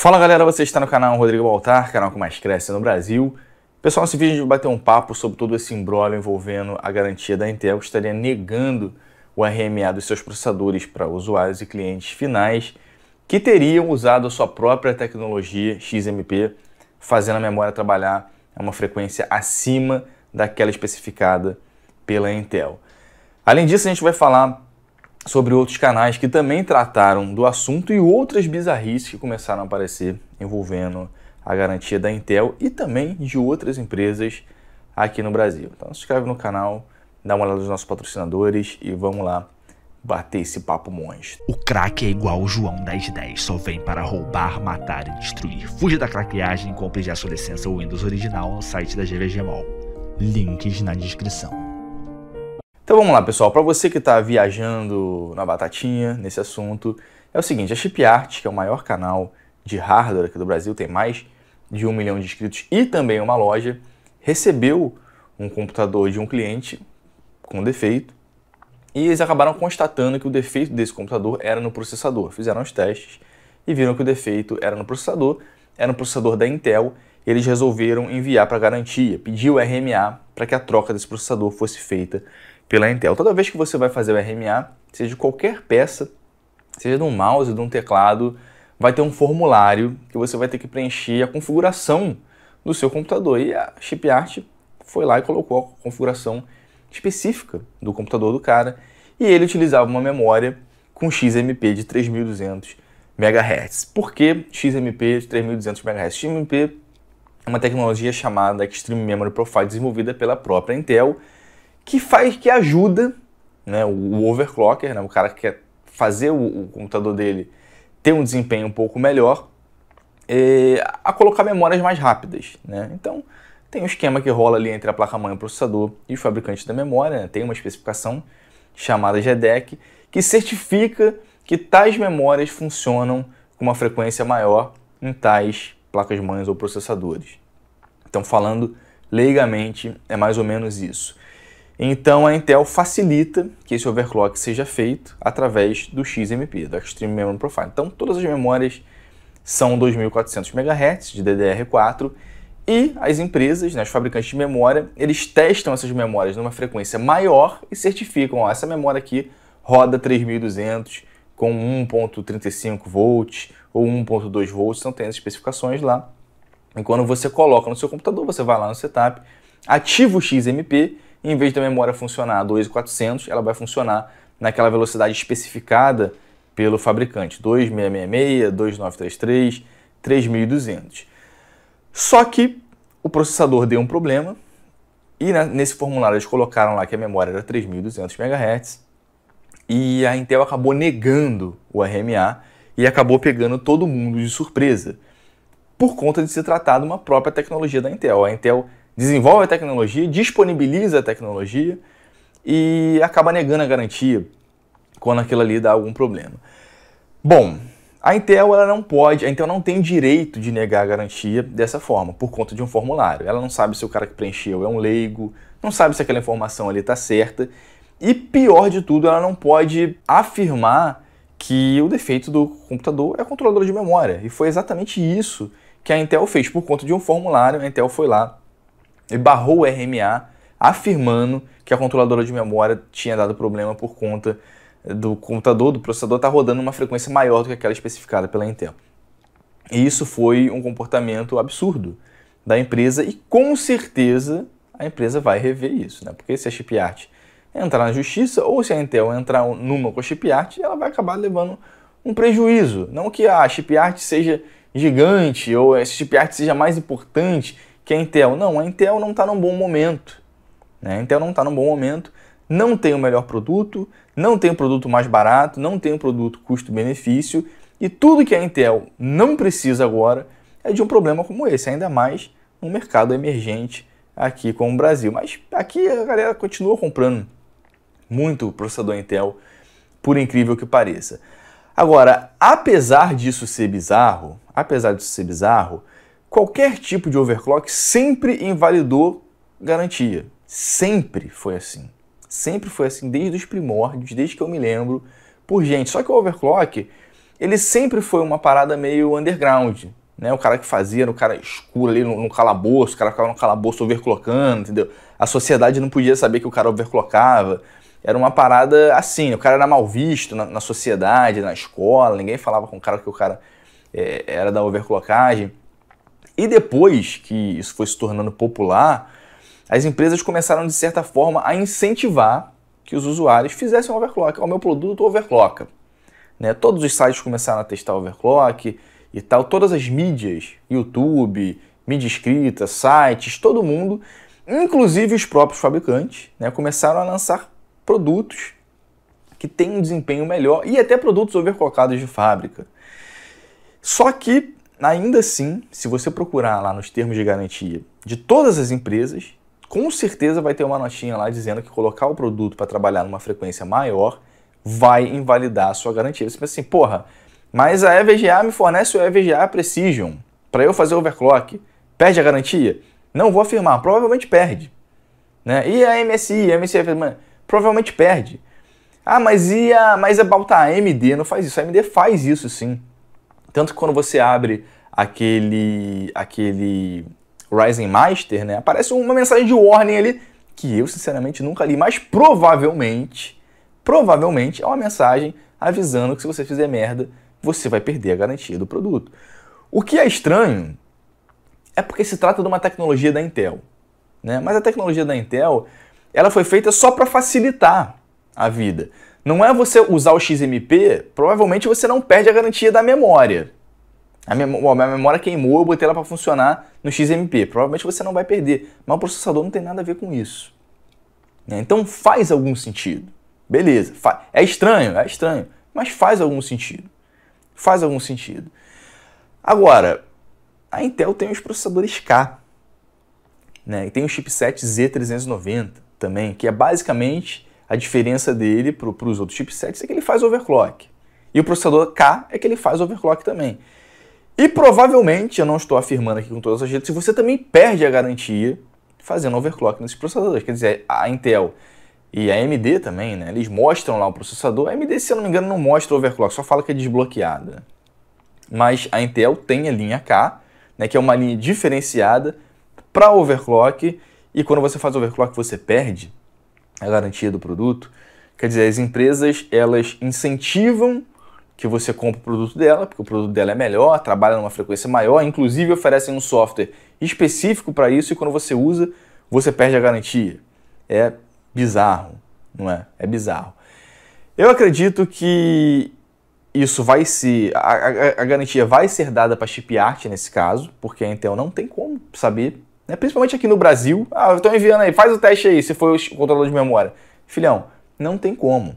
Fala galera, você está no canal Rodrigo Baltar, canal que mais cresce no Brasil. Pessoal, nesse vídeo a gente vai bater um papo sobre todo esse imbróglio envolvendo a garantia da Intel que estaria negando o RMA dos seus processadores para usuários e clientes finais que teriam usado a sua própria tecnologia XMP, fazendo a memória trabalhar a uma frequência acima daquela especificada pela Intel. Além disso, a gente vai falar sobre outros canais que também trataram do assunto e outras bizarrices que começaram a aparecer envolvendo a garantia da Intel e também de outras empresas aqui no Brasil. Então se inscreve no canal, dá uma olhada nos nossos patrocinadores e vamos lá bater esse papo monstro. O craque é igual o João das 10, só vem para roubar, matar e destruir. Fuja da craqueagem e compre já sua licença Windows original no site da GVG Mall. Links na descrição. Então vamos lá, pessoal. Para você que está viajando na batatinha nesse assunto, é o seguinte: a Chipart, que é o maior canal de hardware aqui do Brasil, tem mais de um milhão de inscritos e também uma loja, recebeu um computador de um cliente com defeito e eles acabaram constatando que o defeito desse computador era no processador. Fizeram os testes e viram que o defeito era no processador, era no processador da Intel. Eles resolveram enviar para garantia, pedir o RMA para que a troca desse processador fosse feita pela Intel. Toda vez que você vai fazer o RMA, seja de qualquer peça, seja de um mouse, de um teclado, vai ter um formulário que você vai ter que preencher a configuração do seu computador. E a chipart foi lá e colocou a configuração específica do computador do cara. E ele utilizava uma memória com XMP de 3200 MHz. Por que XMP de 3200 MHz? XMP é uma tecnologia chamada Extreme Memory Profile, desenvolvida pela própria Intel que faz, que ajuda né, o, o overclocker, né, o cara que quer fazer o, o, computador dele ter um desempenho um pouco melhor, é, a colocar memórias mais rápidas. Né? Então, tem um esquema que rola ali entre a placa-mãe, o processador e o fabricante da memória, né? tem uma especificação chamada GDEC, que certifica que tais memórias funcionam com uma frequência maior em tais placas-mães ou processadores. Então, falando leigamente, é mais ou menos isso. Então a Intel facilita que esse overclock seja feito através do XMP, do Extreme Memory Profile. Então todas as memórias são 2400 MHz de DDR4 e as empresas, né, os fabricantes de memória, eles testam essas memórias numa frequência maior e certificam, ó, essa memória aqui roda 3200 com 1.35 volts ou 1.2 volts, então tem as especificações lá. E quando você coloca no seu computador, você vai lá no setup, ativa o XMP em vez da memória funcionar a 2.400, ela vai funcionar naquela velocidade especificada pelo fabricante, 2666, 2933, 3200. Só que o processador deu um problema e né, nesse formulário eles colocaram lá que a memória era 3200 MHz e a Intel acabou negando o RMA e acabou pegando todo mundo de surpresa por conta de se tratar de uma própria tecnologia da Intel. A Intel desenvolve a tecnologia, disponibiliza a tecnologia e acaba negando a garantia quando aquilo ali dá algum problema. Bom, a Intel ela não pode, a Intel não tem direito de negar a garantia dessa forma, por conta de um formulário. Ela não sabe se o cara que preencheu é um leigo, não sabe se aquela informação ali está certa. E pior de tudo, ela não pode afirmar que o defeito do computador é controlador de memória. E foi exatamente isso que a Intel fez. Por conta de um formulário, a Intel foi lá e barrou o RMA, afirmando que a controladora de memória tinha dado problema por conta do computador, do processador, estar tá rodando uma frequência maior do que aquela especificada pela Intel. E isso foi um comportamento absurdo da empresa e com certeza a empresa vai rever isso, né? Porque se a ChipArt entrar na justiça ou se a Intel entrar numa com a ChipArt, ela vai acabar levando um prejuízo. Não que a ChipArt seja gigante ou a ChipArt seja mais importante que a Intel. Não, a Intel não está num bom momento. Né? A Intel não está num bom momento, não tem o melhor produto, não tem o produto mais barato, não tem o produto custo-benefício. E tudo que a Intel não precisa agora é de um problema como esse, ainda mais no mercado emergente aqui como o Brasil. Mas aqui a galera continua comprando muito processador Intel, por incrível que pareça. Agora, apesar disso ser bizarro, apesar disso ser bizarro, qualquer tipo de overclock sempre invalidou garantia. Sempre foi assim. Sempre foi assim, desde os primórdios, desde que eu me lembro, por gente. Só que o overclock, ele sempre foi uma parada meio underground. Né? O cara que fazia o cara escuro ali, no, no calabouço, o cara ficava no calabouço overclockando, entendeu? A sociedade não podia saber que o cara overclockava. Era uma parada assim, o cara era mal visto na, na sociedade, na escola, ninguém falava com o cara que o cara é, era da overclockagem. E depois que isso foi se tornando popular, as empresas começaram, de certa forma, a incentivar que os usuários fizessem overclock. O meu produto overclocka. Né? Todos os sites começaram a testar overclock e tal. Todas as mídias, YouTube, mídia escrita, sites, todo mundo, inclusive os próprios fabricantes, né? começaram a lançar produtos que têm um desempenho melhor e até produtos overclockados de fábrica. Só que Ainda assim, se você procurar lá nos termos de garantia de todas as empresas, com certeza vai ter uma notinha lá dizendo que colocar o produto para trabalhar numa frequência maior vai invalidar a sua garantia. Você pensa assim, porra, mas a EVGA me fornece o EVGA Precision para eu fazer overclock. Perde a garantia? Não vou afirmar, provavelmente perde. Né? E a MSI, a MSI, é provavelmente perde. Ah, mas, e a, mas a Balta AMD não faz isso. A AMD faz isso sim. Tanto que quando você abre aquele, aquele Rising Master, né, aparece uma mensagem de warning ali que eu sinceramente nunca li, mas provavelmente, provavelmente é uma mensagem avisando que se você fizer merda, você vai perder a garantia do produto. O que é estranho é porque se trata de uma tecnologia da Intel, né? Mas a tecnologia da Intel, ela foi feita só para facilitar a vida. Não é você usar o XMP, provavelmente você não perde a garantia da memória. A memória, minha memória queimou, eu botei ela para funcionar no XMP. Provavelmente você não vai perder, mas o processador não tem nada a ver com isso. Né? Então faz algum sentido. Beleza, é estranho, é estranho, mas faz algum sentido. Faz algum sentido. Agora, a Intel tem os processadores K, né? E tem o chipset Z390 também, que é basicamente a diferença dele para os outros chipsets é que ele faz overclock. E o processador K é que ele faz overclock também. E provavelmente, eu não estou afirmando aqui com todas as letras, você também perde a garantia fazendo overclock nesses processadores. Quer dizer, a Intel e a AMD também, né? Eles mostram lá o processador. A AMD, se eu não me engano, não mostra overclock, só fala que é desbloqueada. Mas a Intel tem a linha K, né, que é uma linha diferenciada para overclock, e quando você faz overclock você perde a garantia do produto. Quer dizer, as empresas elas incentivam que você compre o produto dela, porque o produto dela é melhor, trabalha numa frequência maior, inclusive oferecem um software específico para isso e quando você usa, você perde a garantia. É bizarro, não é? É bizarro. Eu acredito que isso vai se. A, a, a garantia vai ser dada para a chipyard nesse caso, porque a Intel não tem como saber né? Principalmente aqui no Brasil. Ah, eu tô enviando aí, faz o teste aí, se foi o controlador de memória. Filhão, não tem como.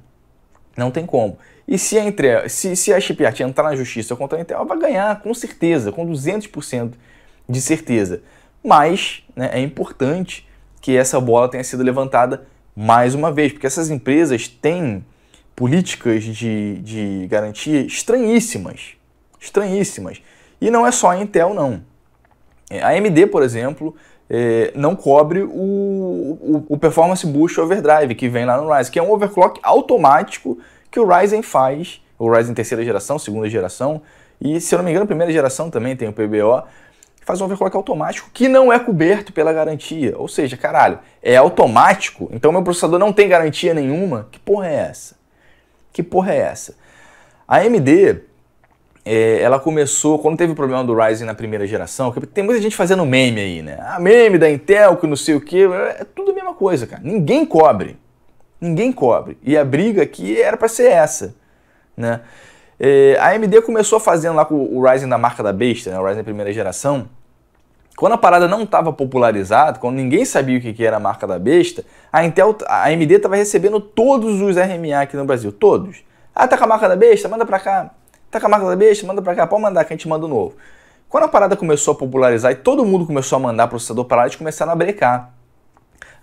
Não tem como. E se, entre, se, se a Shipyard entrar na justiça contra a Intel, ela vai ganhar com certeza, com 200% de certeza. Mas né, é importante que essa bola tenha sido levantada mais uma vez, porque essas empresas têm políticas de, de garantia estranhíssimas. Estranhíssimas. E não é só a Intel, não. A AMD, por exemplo, é, não cobre o, o, o, Performance Boost Overdrive, que vem lá no Ryzen, que é um overclock automático que o Ryzen faz, o Ryzen terceira geração, segunda geração, e se eu não me engano, primeira geração também tem o PBO, faz um overclock automático que não é coberto pela garantia. Ou seja, caralho, é automático, então meu processador não tem garantia nenhuma. Que porra é essa? Que porra é essa? A AMD é, ela começou, quando teve o problema do Ryzen na primeira geração, que tem muita gente fazendo meme aí, né? A ah, meme da Intel, que não sei o que, é tudo a mesma coisa, cara. Ninguém cobre. Ninguém cobre. E a briga aqui era para ser essa, né? É, a AMD começou fazendo lá com o Ryzen da marca da besta, né? O Ryzen primeira geração. Quando a parada não estava popularizada, quando ninguém sabia o que era a marca da besta, a Intel, a AMD estava recebendo todos os RMA aqui no Brasil, todos. Ah, tá com a marca da besta? Manda pra cá. Tá com a marca da besta? Manda pra cá, pode mandar que a gente manda um novo. Quando a parada começou a popularizar e todo mundo começou a mandar processador para lá, eles começaram a brecar.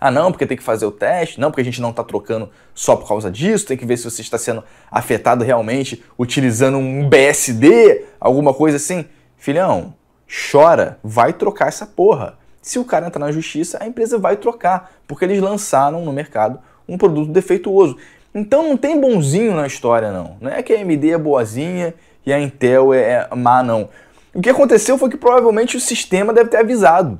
Ah, não, porque tem que fazer o teste, não, porque a gente não está trocando só por causa disso, tem que ver se você está sendo afetado realmente utilizando um BSD, alguma coisa assim. Filhão, chora, vai trocar essa porra. Se o cara entrar na justiça, a empresa vai trocar, porque eles lançaram no mercado um produto defeituoso. Então não tem bonzinho na história, não. Não é que a AMD é boazinha e a Intel é, é, má, não. O que aconteceu foi que provavelmente o sistema deve ter avisado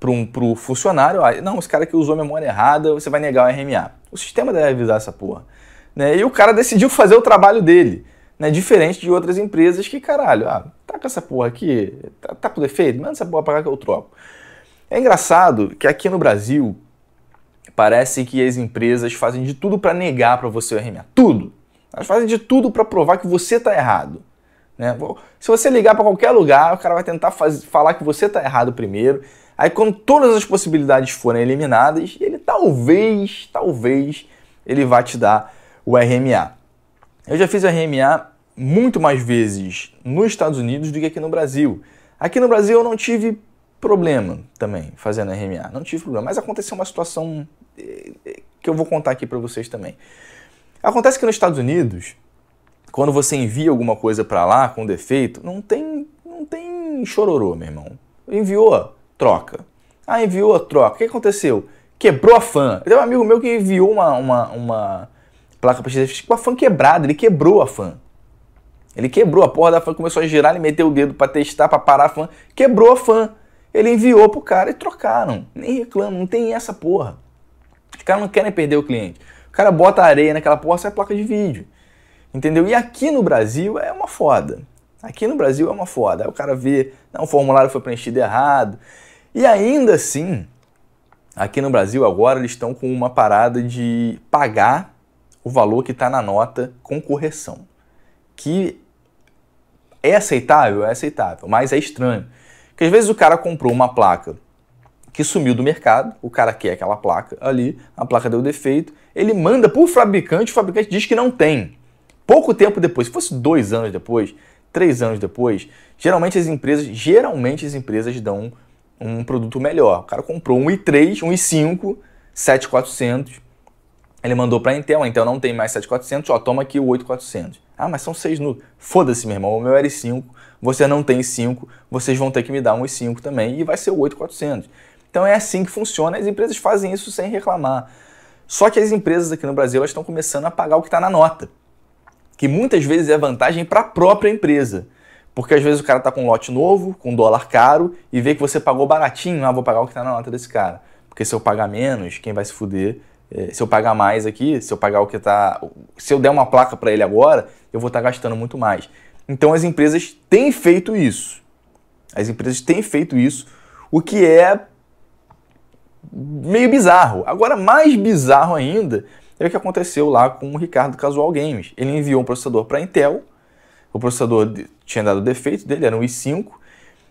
para um pro funcionário, ah, não, esse cara que usou a memória errada, você vai negar o RMA. O sistema deve avisar essa porra. Né? E o cara decidiu fazer o trabalho dele. Né? Diferente de outras empresas que, caralho, ah, tá com essa porra aqui, tá, tá com defeito, manda essa porra pra cá que eu troco. É engraçado que aqui no Brasil Parece que as empresas fazem de tudo para negar para você o RMA. Tudo. Elas fazem de tudo para provar que você está errado. Né? Se você ligar para qualquer lugar, o cara vai tentar faz... falar que você está errado primeiro. Aí, quando todas as possibilidades forem eliminadas, ele talvez, talvez, ele vai te dar o RMA. Eu já fiz o RMA muito mais vezes nos Estados Unidos do que aqui no Brasil. Aqui no Brasil eu não tive problema também fazendo RMA, não tive problema, mas aconteceu uma situação que eu vou contar aqui para vocês também. Acontece que nos Estados Unidos, quando você envia alguma coisa para lá com defeito, não tem, não tem chororô, meu irmão. Enviou, troca. Ah, enviou, troca. O que aconteceu? Quebrou a fan. Tem um amigo meu que enviou uma, uma, uma placa para XFX com a fan quebrada, ele quebrou a fan. Ele quebrou a porra da fan, começou a girar, ele meteu o dedo para testar, para parar a fan, quebrou a fan. Ele enviou pro cara e trocaram. Nem reclama não tem essa porra. Os caras não querem perder o cliente. O cara bota areia naquela porra, sai placa de vídeo. Entendeu? E aqui no Brasil é uma foda. Aqui no Brasil é uma foda. Aí o cara vê, não, o formulário foi preenchido errado. E ainda assim, aqui no Brasil agora eles estão com uma parada de pagar o valor que está na nota com correção. Que é aceitável? É aceitável, mas é estranho. Porque às vezes o cara comprou uma placa que sumiu do mercado, o cara quer aquela placa ali, a placa deu defeito, ele manda para o fabricante, o fabricante diz que não tem. Pouco tempo depois, se fosse dois anos depois, três anos depois, geralmente as empresas, geralmente as empresas dão um produto melhor. O cara comprou um i3, um i5, 7400, ele mandou para a Intel, a Intel não tem mais 7400, ó, toma aqui o 8400. Ah, mas são seis no. Foda-se, meu irmão, o meu era i5, você não tem i5, vocês vão ter que me dar um i5 também e vai ser o 8400. Então é assim que funciona, as empresas fazem isso sem reclamar. Só que as empresas aqui no Brasil elas estão começando a pagar o que está na nota, que muitas vezes é vantagem para a própria empresa. Porque às vezes o cara está com um lote novo, com um dólar caro, e vê que você pagou baratinho, ah, vou pagar o que está na nota desse cara. Porque se eu pagar menos, quem vai se fuder? É, se eu pagar mais aqui, se eu pagar o que está. Se eu der uma placa para ele agora, eu vou estar tá gastando muito mais. Então as empresas têm feito isso. As empresas têm feito isso, o que é meio bizarro. Agora, mais bizarro ainda é o que aconteceu lá com o Ricardo Casual Games. Ele enviou um processador para a Intel, o processador tinha dado defeito dele, era um i5,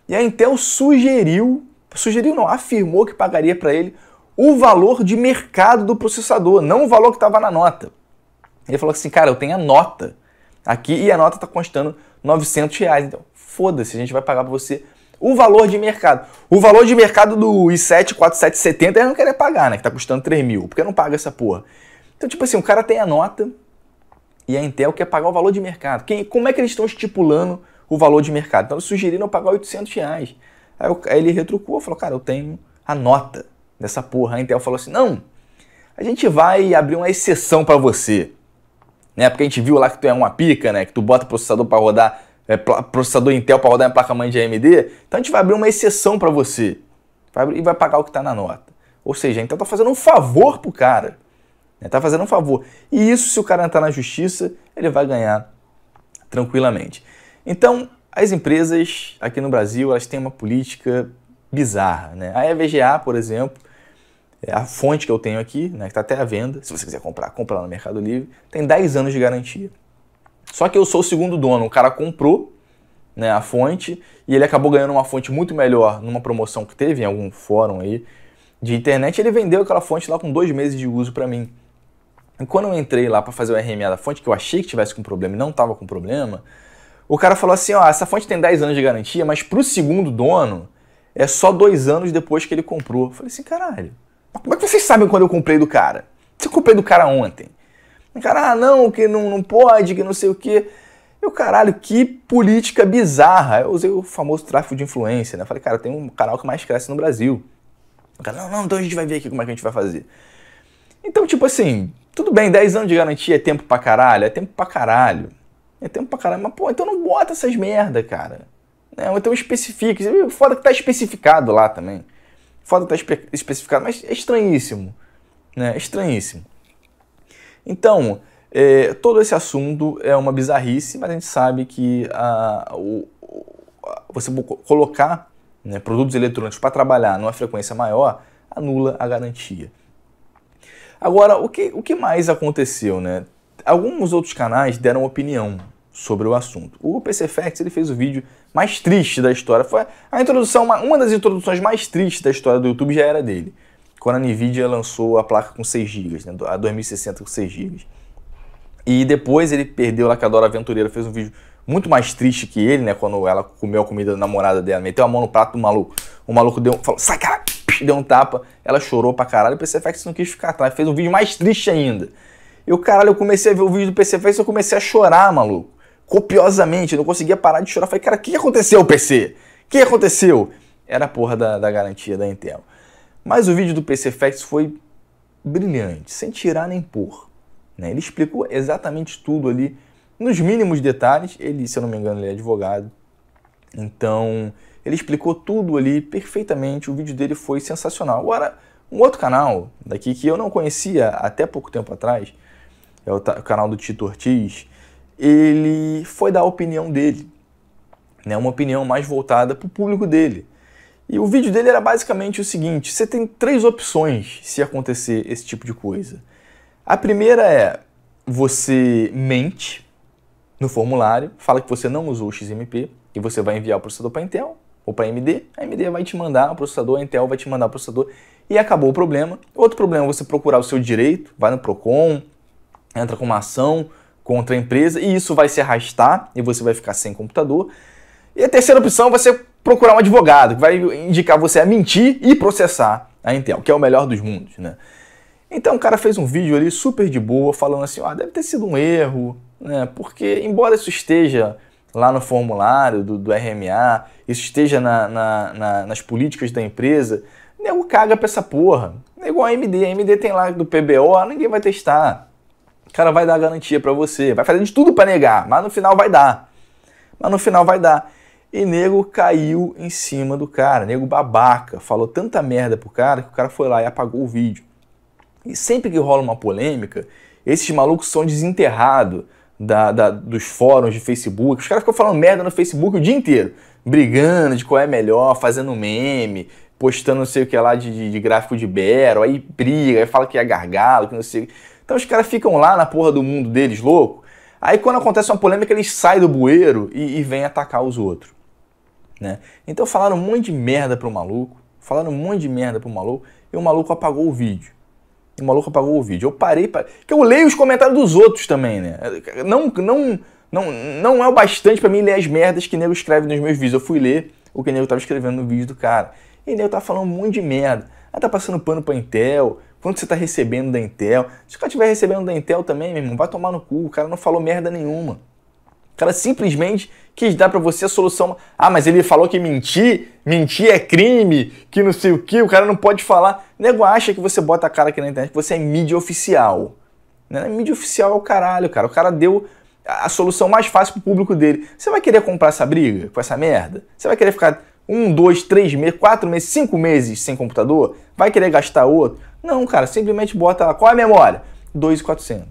e a Intel sugeriu, sugeriu não, afirmou que pagaria para ele o valor de mercado do processador, não o valor que estava na nota. Ele falou assim, cara, eu tenho a nota aqui e a nota está custando 900 reais, então foda-se, a gente vai pagar para você o valor de mercado. O valor de mercado do i7 4770 eu não queria pagar, né? Que tá custando 3 mil. Por que não paga essa porra? Então, tipo assim, o cara tem a nota e a Intel quer pagar o valor de mercado. Quem, como é que eles estão estipulando o valor de mercado? Então, eles sugeriram pagar 800 reais. Aí, eu, aí ele retrucou, falou, cara, eu tenho a nota dessa porra. A Intel falou assim, não, a gente vai abrir uma exceção para você. Né? Porque a gente viu lá que tu é uma pica, né? Que tu bota processador para rodar é, processador Intel para rodar em placa-mãe de AMD, então a gente vai abrir uma exceção para você vai, e vai pagar o que está na nota. Ou seja, então está fazendo um favor pro cara. Né? Tá fazendo um favor. E isso, se o cara entrar na justiça, ele vai ganhar tranquilamente. Então, as empresas aqui no Brasil, elas têm uma política bizarra. Né? A EVGA, por exemplo, é a fonte que eu tenho aqui, né, que está até à venda, se você quiser comprar, compra lá no Mercado Livre, tem 10 anos de garantia. Só que eu sou o segundo dono, o cara comprou né, a fonte e ele acabou ganhando uma fonte muito melhor numa promoção que teve em algum fórum aí de internet. Ele vendeu aquela fonte lá com dois meses de uso para mim. E quando eu entrei lá para fazer o RMA da fonte, que eu achei que tivesse com problema e não tava com problema, o cara falou assim: ó, essa fonte tem 10 anos de garantia, mas para o segundo dono é só dois anos depois que ele comprou. Eu falei assim: caralho, como é que vocês sabem quando eu comprei do cara? Se eu comprei do cara ontem, o cara, ah, não, que não, não pode, que não sei o quê. Eu, caralho, que política bizarra. Eu usei o famoso tráfico de influência, né? Falei, cara, tem um canal que mais cresce no Brasil. O cara, não, não, então a gente vai ver aqui como é que a gente vai fazer. Então, tipo assim, tudo bem, 10 anos de garantia é tempo pra caralho? É tempo pra caralho. É tempo pra caralho, mas pô, então não bota essas merda, cara. Né? então especifica. Foda que tá especificado lá também. Foda que tá espe especificado, mas é estranhíssimo. Né? É estranhíssimo. Então, é, todo esse assunto é uma bizarrice, mas a gente sabe que a, o, a, você colocar né, produtos eletrônicos para trabalhar numa frequência maior anula a garantia. Agora, o que, o que mais aconteceu? Né? Alguns outros canais deram opinião sobre o assunto. O PC Facts ele fez o vídeo mais triste da história. Foi a introdução, uma, uma das introduções mais tristes da história do YouTube já era dele quando a NVIDIA lançou a placa com 6 GB, né, a 2060 com 6 GB. E depois ele perdeu, a Dora Aventureira fez um vídeo muito mais triste que ele, né, quando ela comeu a comida da namorada dela, meteu a mão no prato do maluco. O maluco deu, falou, sai cara, deu um tapa, ela chorou pra caralho, o PCFX não quis ficar tá? atrás, fez um vídeo mais triste ainda. E o caralho, eu comecei a ver o vídeo do PCFX e eu comecei a chorar, maluco. Copiosamente, eu não conseguia parar de chorar. Falei, cara, o que aconteceu, PC? O que aconteceu? Era a porra da, da garantia da Intel. Mas o vídeo do PC Facts foi brilhante, sem tirar nem pôr. Né? Ele explicou exatamente tudo ali, nos mínimos detalhes. Ele, se eu não me engano, ele é advogado. Então, ele explicou tudo ali perfeitamente. O vídeo dele foi sensacional. Agora, um outro canal daqui que eu não conhecia até pouco tempo atrás, é o canal do Tito Ortiz, ele foi dar a opinião dele. Né? Uma opinião mais voltada para o público dele. E o vídeo dele era basicamente o seguinte: você tem três opções se acontecer esse tipo de coisa. A primeira é você mente no formulário, fala que você não usou o XMP e você vai enviar o processador para Intel ou para AMD, a AMD vai te mandar o processador, a Intel vai te mandar o processador e acabou o problema. Outro problema é você procurar o seu direito, vai no Procon, entra com uma ação contra a empresa e isso vai se arrastar e você vai ficar sem computador. E a terceira opção você procurar um advogado, que vai indicar você a mentir e processar a Intel, que é o melhor dos mundos, né? Então o cara fez um vídeo ali super de boa, falando assim, ah, deve ter sido um erro, né? Porque embora isso esteja lá no formulário do, do RMA, isso esteja na, na, na, nas políticas da empresa, nego caga pra essa porra. É igual a AMD, a AMD tem lá do PBO, ninguém vai testar. O cara vai dar garantia para você, vai fazer de tudo para negar, mas no final vai dar. Mas no final vai dar. E nego caiu em cima do cara, nego babaca, falou tanta merda pro cara que o cara foi lá e apagou o vídeo. E sempre que rola uma polêmica, esses malucos são desenterrados da, da, dos fóruns de Facebook. Os caras ficam falando merda no Facebook o dia inteiro, brigando de qual é melhor, fazendo meme, postando não sei o que lá de, de, de gráfico de Bero, aí briga, aí fala que é gargalo, que não sei. Então os caras ficam lá na porra do mundo deles louco. Aí quando acontece uma polêmica, eles saem do bueiro e, e vêm atacar os outros né? Então falaram um monte de merda pro maluco, falaram um monte de merda pro maluco, e o maluco apagou o vídeo. E o maluco apagou o vídeo. Eu parei para que eu leio os comentários dos outros também, né? Não não não, não é o bastante para mim ler as merdas que o nego escreve nos meus vídeos. Eu fui ler o que o nego tava escrevendo no vídeo do cara. E o nego tá falando um monte de merda. Ah, tá passando pano pra Intel, quanto você tá recebendo da Intel. Se o cara estiver recebendo da Intel também, meu irmão, vai tomar no cu. O cara não falou merda nenhuma. O cara simplesmente quis dar para você a solução. Ah, mas ele falou que mentir, mentir é crime, que não sei o que, o cara não pode falar. O nego acha que você bota a cara aqui na internet, que você é mídia oficial. Né? Mídia oficial é o caralho, cara. O cara deu a solução mais fácil pro público dele. Você vai querer comprar essa briga com essa merda? Você vai querer ficar um, dois, três meses, quatro meses, cinco meses sem computador? Vai querer gastar outro? Não, cara, simplesmente bota lá. Qual é a memória? 2,400.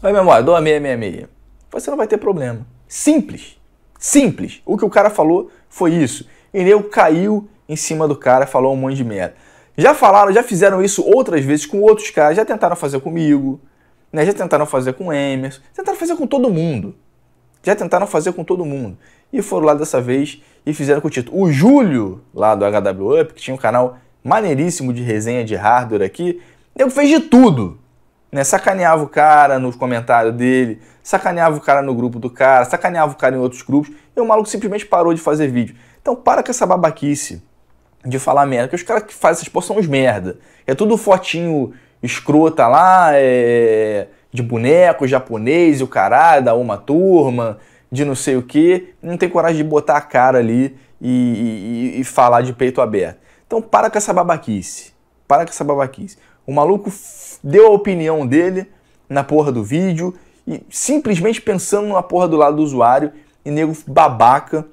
Qual é a memória? 666 você não vai ter problema. Simples. Simples. O que o cara falou foi isso. E ele caiu em cima do cara, falou um monte de merda. Já falaram, já fizeram isso outras vezes com outros caras, já tentaram fazer comigo, né? já tentaram fazer com o Emerson, tentaram fazer com todo mundo. Já tentaram fazer com todo mundo. E foram lá dessa vez e fizeram com o título. O Júlio, lá do HW Up, que tinha um canal maneiríssimo de resenha de hardware aqui, nego fez de tudo né? Sacaneava o cara nos comentários dele, sacaneava o cara no grupo do cara, sacaneava o cara em outros grupos, e o maluco simplesmente parou de fazer vídeo. Então para com essa babaquice de falar merda, porque os caras que fazem essas porra são uns merda. É tudo fotinho escrota lá, é... de boneco japonês e o caralho, da uma turma, de não sei o que, não tem coragem de botar a cara ali e, e, e falar de peito aberto. Então para com essa babaquice. Para com essa babaquice. O maluco deu a opinião dele na porra do vídeo e simplesmente pensando na porra do lado do usuário e nego babaca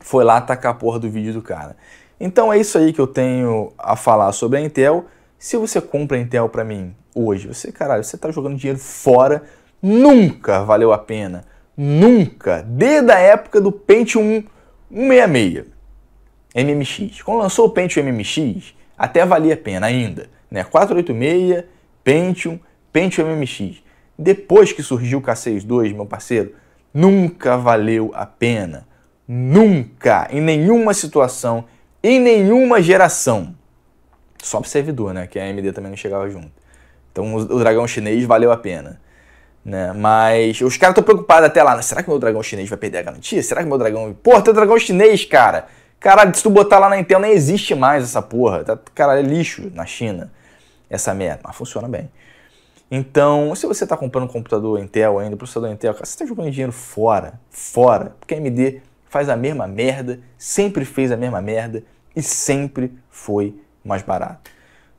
foi lá atacar a porra do vídeo do cara. Então é isso aí que eu tenho a falar sobre a Intel. Se você compra a Intel para mim hoje, você, caralho, você tá jogando dinheiro fora, nunca valeu a pena. Nunca, desde a época do Pentium 166 MMX. Quando lançou o Pentium MMX, até valia a pena ainda né? 486, Pentium, Pentium MMX. Depois que surgiu o K62, meu parceiro, nunca valeu a pena. Nunca, em nenhuma situação, em nenhuma geração. Só pro servidor, né? Que a AMD também não chegava junto. Então o dragão chinês valeu a pena. Né? Mas os caras estão preocupados até lá. Né? Será que meu dragão chinês vai perder a garantia? Será que meu dragão. Porra, teu dragão chinês, cara! Caralho, se tu botar lá na Intel, nem existe mais essa porra. Tá, cara, é lixo na China essa merda, mas funciona bem. Então, se você está comprando um computador Intel ainda, processador Intel, você está jogando dinheiro fora, fora, porque a AMD faz a mesma merda, sempre fez a mesma merda e sempre foi mais barato.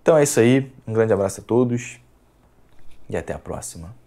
Então é isso aí, um grande abraço a todos e até a próxima.